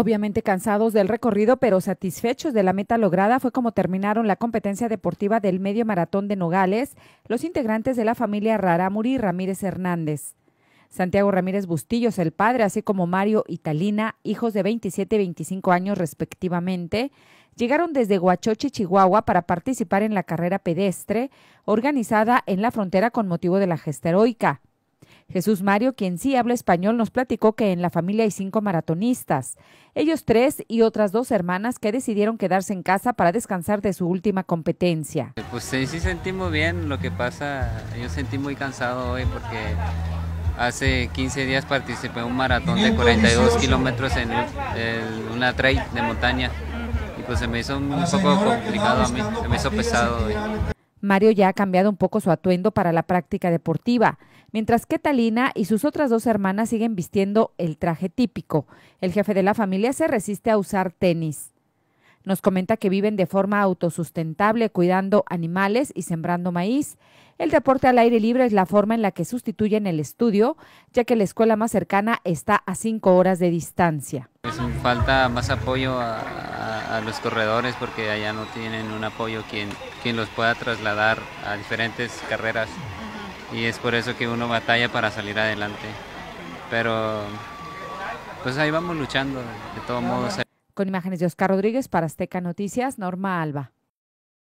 Obviamente cansados del recorrido, pero satisfechos de la meta lograda, fue como terminaron la competencia deportiva del medio maratón de Nogales los integrantes de la familia Raramuri Ramírez Hernández. Santiago Ramírez Bustillos, el padre, así como Mario y Talina, hijos de 27 y 25 años respectivamente, llegaron desde Huachoche, Chihuahua, para participar en la carrera pedestre organizada en la frontera con motivo de la gesta Jesús Mario, quien sí habla español, nos platicó que en la familia hay cinco maratonistas, ellos tres y otras dos hermanas que decidieron quedarse en casa para descansar de su última competencia. Pues sí, sí sentí muy bien lo que pasa, yo sentí muy cansado hoy porque hace 15 días participé en un maratón de 42 kilómetros en, una trail de montaña y pues se me hizo un poco complicado a mí, se me hizo pesado Mario ya ha cambiado un poco su atuendo para la práctica deportiva, mientras que Talina y sus otras dos hermanas siguen vistiendo el traje típico. El jefe de la familia se resiste a usar tenis. Nos comenta que viven de forma autosustentable, cuidando animales y sembrando maíz. El deporte al aire libre es la forma en la que sustituyen el estudio, ya que la escuela más cercana está a cinco horas de distancia. falta más apoyo a los corredores porque allá no tienen un apoyo quien, quien los pueda trasladar a diferentes carreras y es por eso que uno batalla para salir adelante. Pero pues ahí vamos luchando, de todos modos. Con imágenes de Oscar Rodríguez para Azteca Noticias, Norma Alba.